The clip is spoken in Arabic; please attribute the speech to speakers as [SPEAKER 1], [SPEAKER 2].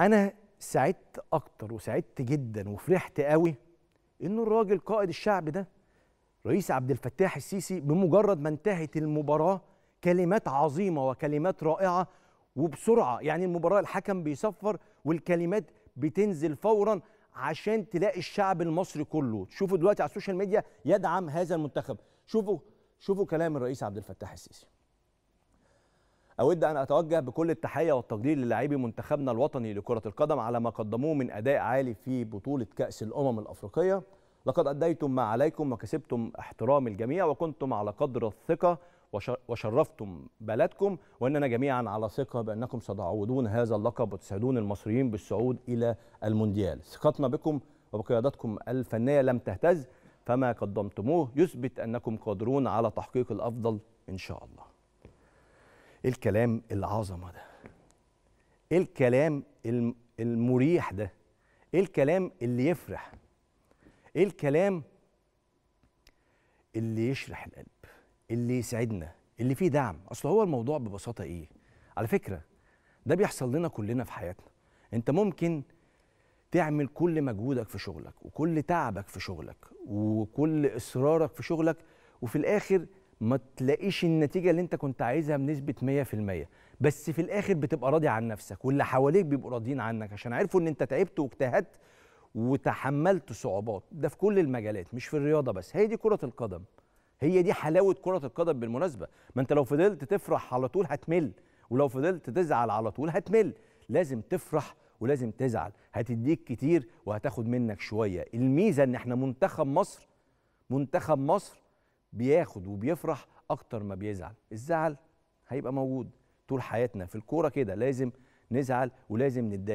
[SPEAKER 1] انا سعدت اكتر وسعدت جدا وفرحت قوي انه الراجل قائد الشعب ده رئيس عبد الفتاح السيسي بمجرد ما انتهت المباراه كلمات عظيمه وكلمات رائعه وبسرعه يعني المباراه الحكم بيصفر والكلمات بتنزل فورا عشان تلاقي الشعب المصري كله شوفوا دلوقتي على السوشيال ميديا يدعم هذا المنتخب شوفوا شوفوا كلام الرئيس عبد الفتاح السيسي أود أن أتوجه بكل التحية والتقدير للاعبي منتخبنا الوطني لكرة القدم على ما قدموه من أداء عالي في بطولة كأس الأمم الأفريقية لقد أديتم ما عليكم وكسبتم احترام الجميع وكنتم على قدر الثقة وشرفتم بلدكم وإننا جميعا على ثقة بأنكم ستعوضون هذا اللقب وتسعدون المصريين بالصعود إلى المونديال ثقتنا بكم وبقيادتكم الفنية لم تهتز فما قدمتموه يثبت أنكم قادرون على تحقيق الأفضل إن شاء الله ايه الكلام العظمه ده ايه الكلام المريح ده ايه الكلام اللي يفرح ايه الكلام اللي يشرح القلب اللي يسعدنا اللي فيه دعم اصل هو الموضوع ببساطه ايه على فكره ده بيحصل لنا كلنا في حياتنا انت ممكن تعمل كل مجهودك في شغلك وكل تعبك في شغلك وكل اصرارك في شغلك وفي الاخر ما تلاقيش النتيجه اللي انت كنت عايزها بنسبه 100% بس في الاخر بتبقى راضي عن نفسك واللي حواليك بيبقوا راضيين عنك عشان عرفوا ان انت تعبت واجتهدت وتحملت صعوبات ده في كل المجالات مش في الرياضه بس هي دي كره القدم هي دي حلاوه كره القدم بالمناسبه ما انت لو فضلت تفرح على طول هتمل ولو فضلت تزعل على طول هتمل لازم تفرح ولازم تزعل هتديك كتير وهتاخد منك شويه الميزه ان احنا منتخب مصر منتخب مصر بياخد وبيفرح اكتر ما بيزعل الزعل هيبقى موجود طول حياتنا في الكوره كده لازم نزعل ولازم نتضايق